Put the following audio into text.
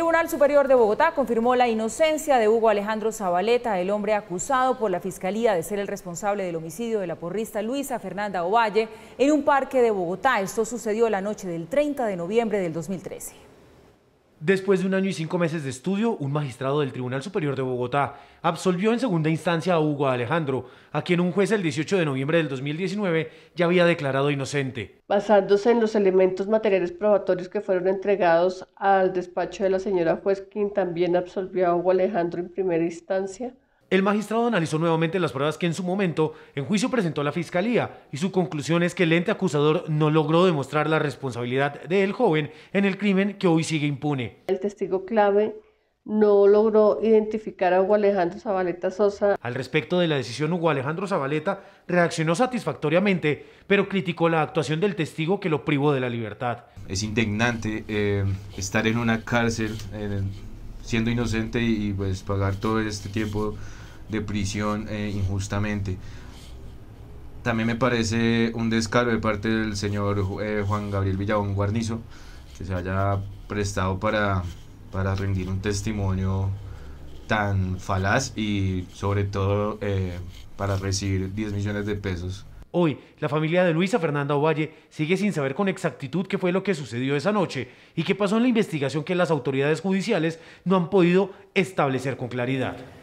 El Tribunal Superior de Bogotá confirmó la inocencia de Hugo Alejandro Zabaleta, el hombre acusado por la Fiscalía de ser el responsable del homicidio de la porrista Luisa Fernanda Ovalle en un parque de Bogotá. Esto sucedió la noche del 30 de noviembre del 2013. Después de un año y cinco meses de estudio, un magistrado del Tribunal Superior de Bogotá absolvió en segunda instancia a Hugo Alejandro, a quien un juez el 18 de noviembre del 2019 ya había declarado inocente. Basándose en los elementos materiales probatorios que fueron entregados al despacho de la señora juez, quien también absolvió a Hugo Alejandro en primera instancia, el magistrado analizó nuevamente las pruebas que en su momento en juicio presentó la fiscalía y su conclusión es que el ente acusador no logró demostrar la responsabilidad del joven en el crimen que hoy sigue impune. El testigo clave no logró identificar a Hugo Alejandro Zabaleta Sosa. Al respecto de la decisión, Hugo Alejandro Zabaleta reaccionó satisfactoriamente, pero criticó la actuación del testigo que lo privó de la libertad. Es indignante eh, estar en una cárcel eh, siendo inocente y pues pagar todo este tiempo de prisión eh, injustamente. También me parece un descaro de parte del señor eh, Juan Gabriel Villabón Guarnizo, que se haya prestado para, rendir un testimonio tan falaz y sobre todo eh, para recibir 10 millones de pesos. Hoy, la familia de Luisa Fernanda Ovalle sigue sin saber con exactitud qué fue lo que sucedió esa noche y qué pasó en la investigación que las autoridades judiciales no han podido establecer con claridad.